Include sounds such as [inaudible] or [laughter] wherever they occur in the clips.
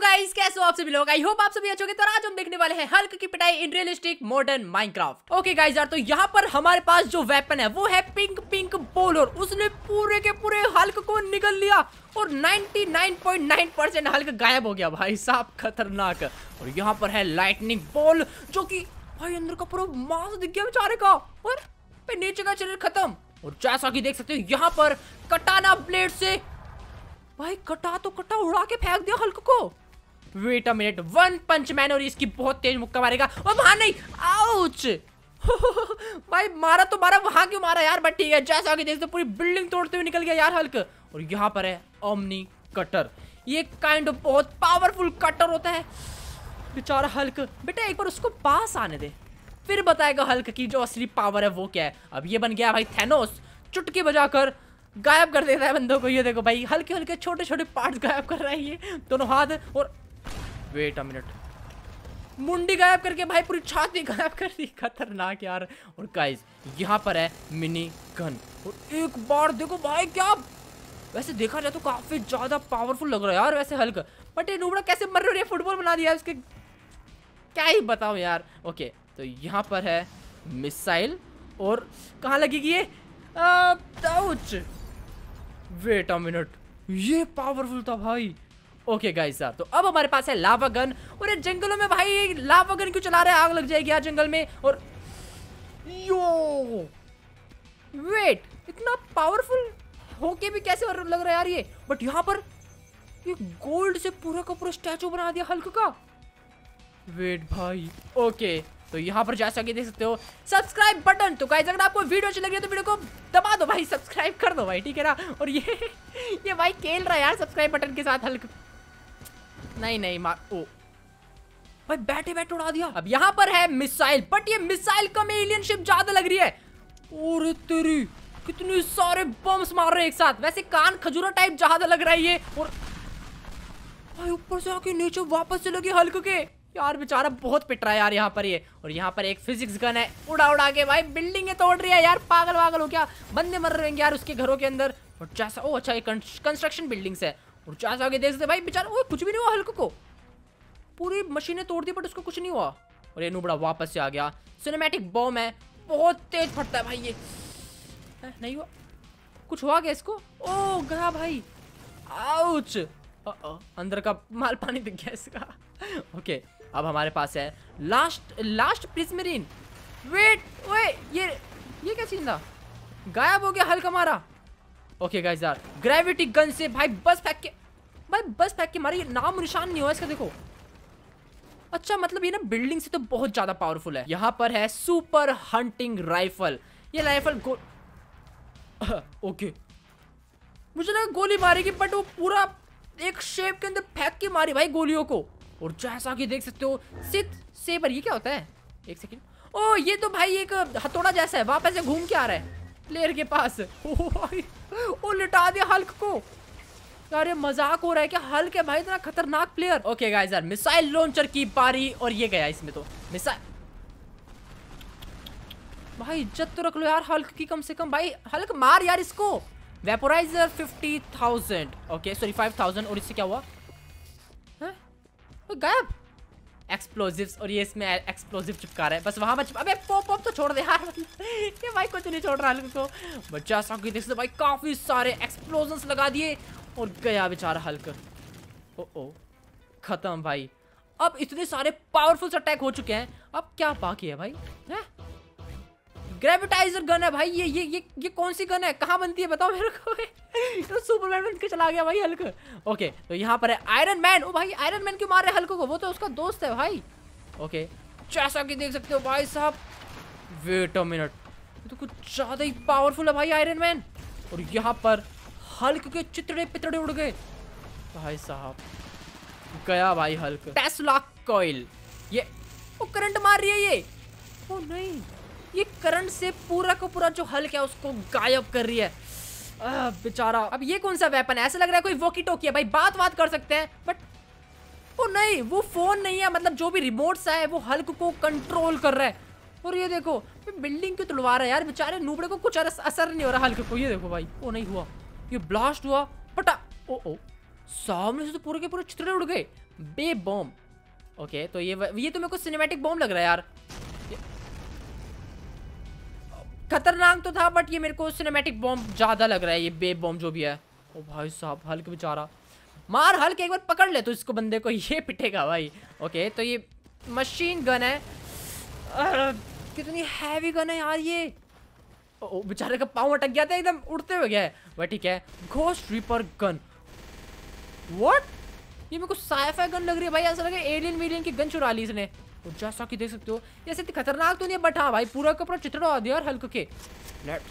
Guys कैसे हो आप सभी लोग आई होप आप सभी अच्छे तो आज हम देखने वाले हैं हल्क की पिटाई in realistic modern Minecraft okay guys यार तो यहाँ पर हमारे पास जो वेपन है वो है पिंक पिंक बोलर उसने पूरे के पूरे हल्क को निकल लिया और 99.9 परसेंट हल्क गायब हो गया भाई साहब खतरनाक और यहाँ पर है लाइटनिंग बोल जो की भाई अंदर का पूरा मास दिख गया बेचारे का और नीचे का शरीर खत्म और जैसा की देख सकते हो यहाँ पर कटाना ब्लेड से भाई कटा तो कटा उड़ा के फेंक दिया हल्क को wait a minute one punch man और इसकी बहुत तेज मुक्का मारेगा और वहां नहीं आउच [laughs] भाई मारा तो मारा वहां क्यों मारा यार बट ठीक है जैसा कि देखते पूरी बिल्डिंग तोड़ते हुए निकल गया यार हल्क और यहाँ पर है ओमनी कटर ये काइंड ऑफ बहुत पावरफुल कटर होता है बेचारा हल्क बेटा एक बार उसको पास आने दे फिर बताएगा हल्क की जो असली पावर है वो क्या है अब ये बन गया भाई थैनोस चुटकी बजाकर गायब कर देता है बंदों को ये देखो भाई हल्के हल्के छोटे छोटे पार्ट्स गायब कर रहा है ये दोनों हाथ और वेट अ मिनट मुंडी गायब करके भाई पूरी छाती गायब कर दी खतरनाक यार और गाइस यहाँ पर है मिनी गन और एक बार देखो भाई क्या वैसे देखा जाए तो काफ़ी ज़्यादा पावरफुल लग रहा है यार वैसे हल्का बट ये नूबड़ा कैसे मर रहे हो फुटबॉल बना दिया उसके क्या ही बताऊँ यार ओके तो यहाँ पर है मिसाइल और कहाँ लगेगी ये वेट अ मिनट ये पावरफुल था भाई ओके गाइस यार तो अब हमारे पास है लावा गन और जंगलों में भाई लावा गन क्यों चला रहा है आग लग जाएगी यार जंगल में और यो वेट इतना पावरफुल होके भी कैसे लग रहा है यार ये बट यहाँ पर ये गोल्ड से पूरा का पूरा स्टैचू बना दिया हल्क का वेट भाई ओके तो यहाँ पर जैसा कि देख सकते हो सब्सक्राइब बटन तो गाइस अगर आपको वीडियो अच्छी लग रही है तो वीडियो को दबा दो भाई सब्सक्राइब कर दो भाई ठीक है ना और ये [laughs] ये भाई खेल रहा है यार सब्सक्राइब बटन के साथ हल्का नहीं नहीं मार ओ भाई बैठे बैठे उड़ा दिया अब यहाँ पर है मिसाइल बट ये मिसाइल कम एलियन शिप ज्यादा लग रही है और तेरी कितने सारे बम्स मार रहे हैं एक साथ वैसे कान खजूरा टाइप ज्यादा लग रहा है ये और भाई ऊपर से आके नीचे वापस चले गए हल्क के यार बेचारा बहुत पिट रहा है यार यहाँ पर ये और यहाँ पर एक फिजिक्स गन है उड़ा उड़ा के भाई बिल्डिंग तोड़ रही है यार पागल वागल हो क्या बंदे मर रहे हैं यार उसके घरों के अंदर और जैसा ओ अच्छा ये कंस्ट्रक्शन बिल्डिंग्स है और चांस आगे देख सकते भाई बेचारा वो कुछ भी नहीं हुआ हल्क को पूरी मशीनें तोड़ दी बट उसको कुछ नहीं हुआ और ये नुबड़ा वापस से आ गया सिनेमेटिक बॉम है बहुत तेज फटता है भाई ये नहीं हुआ कुछ हुआ क्या इसको ओ गया भाई आउच अंदर का माल पानी दिख गया इसका ओके अब हमारे पास है लास्ट लास्ट प्रिज्मरीन वेट ओए ये ये क्या सीन था गायब हो गया हल्का मारा ओके गाइस यार ग्रेविटी गन से भाई बस फेंक के भाई बस पैक के मारे ये नाम निशान नहीं हुआ इसका देखो अच्छा मतलब ये ना बिल्डिंग से तो बहुत ज्यादा पावरफुल है यहाँ पर है सुपर हंटिंग राइफल ये राइफल गो ओके [laughs] मुझे लगा गोली मारेगी बट वो पूरा एक शेप के अंदर फेंक के मारी भाई गोलियों को और जैसा कि देख सकते हो सिथ सेबर ये क्या होता है एक सेकेंड ओ ये तो भाई एक हथौड़ा जैसा है वापस से घूम के आ रहा है प्लेयर के पास ओ, [laughs] ओ लिटा दिया हल्क को अरे मजाक हो रहा है क्या हल के भाई इतना खतरनाक प्लेयर ओके गाइस यार मिसाइल लॉन्चर की पारी और ये गया इसमें तो मिसाइल भाई इज्जत तो रख लो यार हल्क की कम से कम भाई हल्क मार यार इसको vaporiser fifty thousand okay sorry five thousand और इससे क्या हुआ है? गायब एक्सप्लोजिव और ये इसमें एक्सप्लोजिव चिपका रहा है बस वहां पर अबे पॉप पॉप तो छोड़ दे यार [laughs] ये भाई कुछ नहीं छोड़ रहा हल्क को बच्चा जैसा कि देख सकते भाई काफ़ी सारे एक्सप्लोजन लगा दिए और गया बेचारा हल्क ओ ओ खत्म भाई अब इतने सारे पावरफुल अटैक हो चुके हैं अब क्या बाकी है भाई है ग्रेविटाइजर गन है भाई ये ये ये ये कौन सी गन है कहाँ बनती है बताओ मेरे को [laughs] तो सुपरमैन बन के चला गया भाई हल्क ओके तो यहाँ पर है आयरन मैन ओ भाई आयरन मैन क्यों मार रहे हल्क को वो तो उसका दोस्त है भाई ओके जैसा कि देख सकते हो भाई साहब वेट अ मिनट तो कुछ ज़्यादा ही पावरफुल है भाई आयरन मैन और यहाँ पर हल्क के चितड़े पितड़े उड़ गए भाई साहब गया भाई हल्क टेस्ला कॉइल ये वो करंट मार रही है ये ओ नहीं ये करंट से पूरा को पूरा जो हल्क है उसको गायब कर रही है आ, बेचारा अब ये कौन सा वेपन है ऐसा लग रहा है कोई वॉकी टोकी है भाई बात बात कर सकते हैं बट वो नहीं वो फोन नहीं है मतलब जो भी रिमोट सा है वो हल्क को कंट्रोल कर रहा है और ये देखो बिल्डिंग क्यों तुड़वा रहा है यार बेचारे नूबड़े को कुछ असर नहीं हो रहा हल्क को ये देखो भाई वो नहीं हुआ ये ब्लास्ट हुआ पटा ओ ओ सामने से तो पूरे के पूरे चित्रे उड़ गए बे बॉम्ब ओके तो ये ये तो मेरे को सिनेमेटिक बॉम्ब लग रहा है यार खतरनाक तो था बट ये मेरे को सिनेमेटिक बॉम्ब ज़्यादा लग रहा है ये बे बॉम्ब जो भी है ओ भाई साहब हल्क बेचारा मार हल्क एक बार पकड़ ले तो इसको बंदे को [laughs] ये पिटेगा भाई ओके तो ये मशीन गन है कितनी हैवी गन है यार ये ओ, बेचारे का पाँव अटक गया था एकदम उड़ते हुए गया है वह ठीक है घोष रिपर गन वॉट ये मेरे को साइफाई गन लग रही है भाई ऐसा लगे एलियन वीलियन की गन चुरा ली इसने और जैसा कि देख सकते हो जैसे इतनी खतरनाक तो नहीं है बट हाँ भाई पूरा का पूरा चित्रा दिया और हल्क के लेट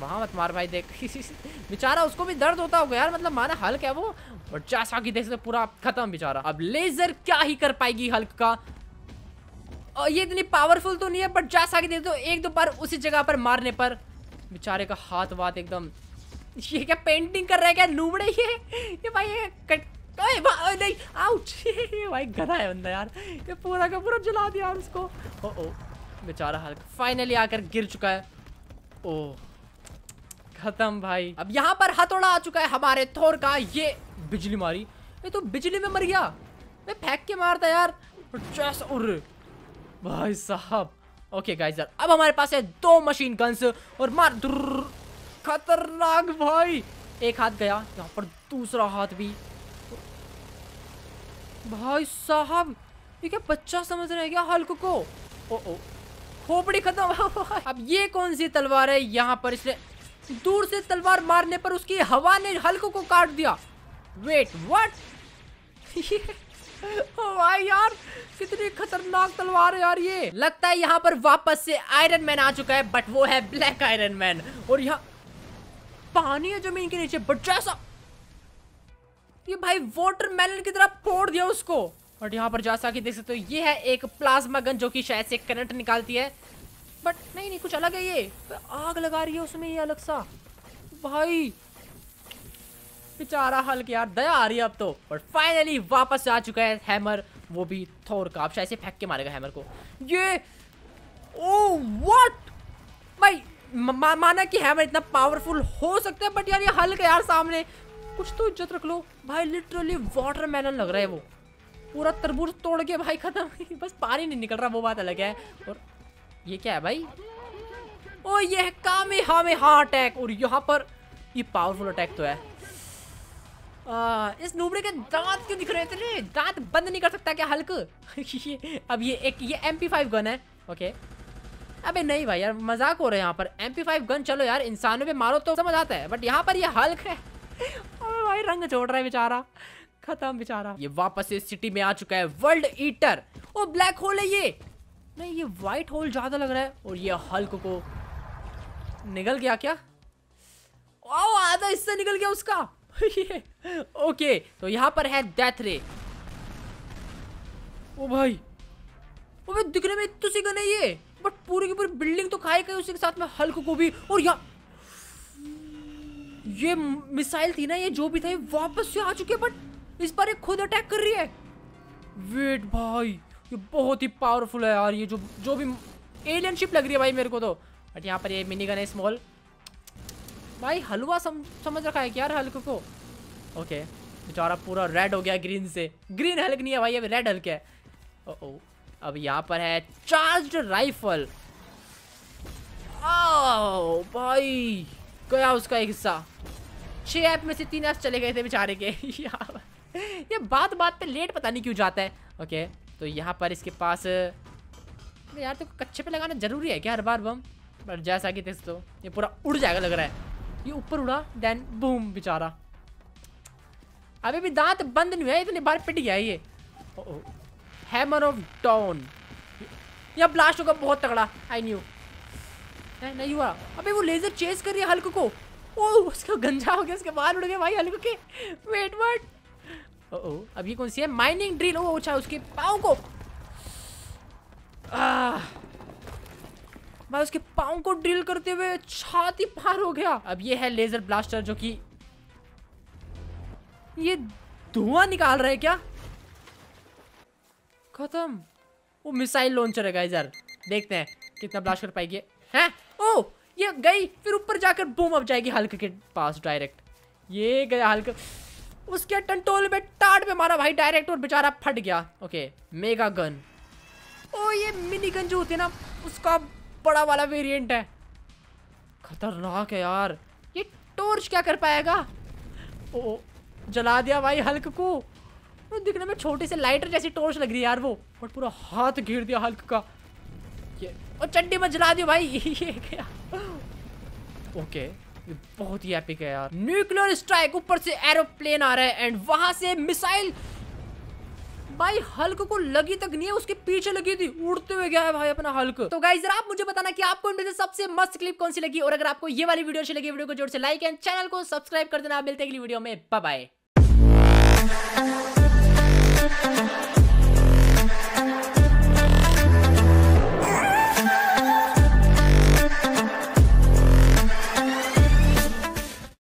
वहाँ मत मार भाई देख [laughs] बेचारा उसको भी दर्द होता होगा यार मतलब माना हल्क है वो और जैसा कि देख सकते पूरा खत्म बेचारा अब लेजर क्या ही कर पाएगी हल्क का और ये इतनी पावरफुल तो नहीं है बट जैसा कि देख दो एक दो बार उसी जगह पर मारने पर बेचारे का हाथ वात एकदम ये क्या पेंटिंग कर रहा है क्या लूबड़े ये ये भाई ये कट ओए नहीं आउट [laughs] भाई गधा है बंदा यार ये पूरा का पूरा जला दिया यार उसको ओ ओ बेचारा हल्क फाइनली आकर गिर चुका है ओ खत्म भाई अब यहाँ पर हथौड़ा आ चुका है हमारे थोर का ये बिजली मारी ये तो बिजली में मर गया मैं फेंक के मारता यार चेस उर भाई साहब ओके गाइस यार अब हमारे पास है दो मशीन गन्स और मार खतरनाक भाई एक हाथ गया यहाँ पर दूसरा हाथ भी भाई साहब ये क्या बच्चा समझ रहे हैं क्या हल्क को ओ ओ खोपड़ी खत्म [laughs] अब ये कौन सी तलवार है यहाँ पर इसने दूर से तलवार मारने पर उसकी हवा ने हल्क को काट दिया वेट व्हाट [laughs] [laughs] भाई यार कितनी खतरनाक तलवार है यार ये लगता है यहाँ पर वापस से आयरन मैन आ चुका है बट वो है ब्लैक आयरन मैन और यहाँ पानी है जमीन के नीचे बट जैसा ये भाई वाटरमेलन की तरह फोड़ दिया उसको और यहाँ पर जैसा कि देख सकते हो ये है एक प्लाज्मा गन जो कि शायद से करंट निकालती है बट नहीं नहीं कुछ अलग है ये आग लगा रही है उसमें ये अलग सा भाई बेचारा चाह हल्क यार दया आ रही है अब तो और फाइनली वापस आ चुका है हैमर वो भी थोर का अब शायद फेंक के मारेगा हैमर को ये ओ oh, व्हाट भाई मा, माना कि हैमर इतना पावरफुल हो सकता है बट यार ये हल्क यार सामने कुछ तो इज्जत रख लो भाई लिटरली वाटर मैलन लग रहा है वो पूरा तरबूज तोड़ के भाई खत्म [laughs] बस पानी नहीं निकल रहा वो बात अलग है और ये क्या है भाई ओ ये है कामे हामे हाँ अटैक और यहाँ पर ये पावरफुल अटैक तो है आ, इस नूबड़े के दांत क्यों दिख रहे इतने दांत बंद नहीं कर सकता क्या हल्क [laughs] ये, अब ये एक ये एम फाइव गन है ओके अबे नहीं भाई यार मजाक हो रहा है यहाँ पर एम फाइव गन चलो यार इंसानों पे मारो तो समझ आता है बट यहाँ पर ये हल्क है [laughs] अबे भाई रंग छोड़ रहा है बेचारा खत्म बेचारा ये वापस इस सिटी में आ चुका है वर्ल्ड ईटर ओ ब्लैक होल है ये नहीं ये व्हाइट होल ज़्यादा लग रहा है और ये हल्क को निकल गया क्या ओ आधा इससे निकल गया उसका [laughs] ओके तो यहाँ पर है डेथ रे ओ भाई ओ भाई दिखने में तो सिगन है ये बट पूरी की पूरी बिल्डिंग तो खाई गई उसी के साथ में हल्क को भी और यहाँ ये मिसाइल थी ना ये जो भी था ये वापस से आ चुके बट इस बार ये खुद अटैक कर रही है वेट भाई ये बहुत ही पावरफुल है यार ये जो जो भी एलियन शिप लग रही है भाई मेरे को तो बट यहाँ पर ये मिनी गन है स्मॉल भाई हलवा सम, समझ रखा है क्या हल्क को ओके बेचारा पूरा रेड हो गया ग्रीन से ग्रीन हल्क नहीं है भाई अभी रेड हल्क है ओ, ओ अब यहाँ पर है चार्ज राइफल ओ भाई गया उसका एक हिस्सा छह ऐप में से तीन ऐप चले गए थे बेचारे के [laughs] ये बात बात पे लेट पता नहीं क्यों जाता है ओके तो यहाँ पर इसके पास यार तो कच्चे पे लगाना जरूरी है क्या हर बार बम पर जैसा कि तेज तो ये पूरा उड़ जाएगा लग रहा है ये ऊपर उड़ा देन बूम बेचारा अभी भी दांत बंद नहीं हुआ इतने बार पिट गया ये हैमर ऑफ डॉन यह ब्लास्ट होगा बहुत तगड़ा आई न्यू नहीं नहीं हुआ अबे वो लेज़र चेस कर रही है हल्क को ओ oh, उसका गंजा हो गया उसके बाल उड़ गए भाई हल्क के वेट वट ओ अब ये कौन सी है माइनिंग ड्रिल ओ अच्छा उसके पाओ को मैं उसके पाओ को ड्रिल करते हुए छाती पार हो गया अब ये है लेजर ब्लास्टर जो कि ये धुआं निकाल रहा है क्या खत्म वो मिसाइल लॉन्चर है गाइजर देखते हैं कितना ब्लास्ट कर पाएगी हैं ओ ये गई फिर ऊपर जाकर बूम अब जाएगी हल्क के पास डायरेक्ट ये गया हल्क उसके टंटोल में टाट में मारा भाई डायरेक्ट और बेचारा फट गया ओके मेगा गन ओ ये मिनी गन जो होते है ना उसका बड़ा वाला वेरिएंट है खतरनाक है यार ये टॉर्च क्या कर पाएगा ओ जला दिया भाई हल्क को दिखने में छोटी से लाइटर जैसी टॉर्च लग रही है यार वो बट पूरा हाथ घेर दिया हल्क का ये और चंडी में जला दिया भाई [laughs] ये क्या ओके ये बहुत ही एपिक है यार न्यूक्लियर स्ट्राइक ऊपर से एरोप्लेन आ रहा है एंड वहां से मिसाइल भाई हल्क को लगी तक नहीं है उसके पीछे लगी थी उड़ते हुए गया है भाई अपना हल्क तो गाइज आप मुझे बताना कि आपको इनमें से सबसे मस्त क्लिप कौन सी लगी और अगर आपको ये वाली वीडियो अच्छी लगी वीडियो को जोर से लाइक एंड चैनल को सब्सक्राइब कर देना मिलते अगली वीडियो में बाय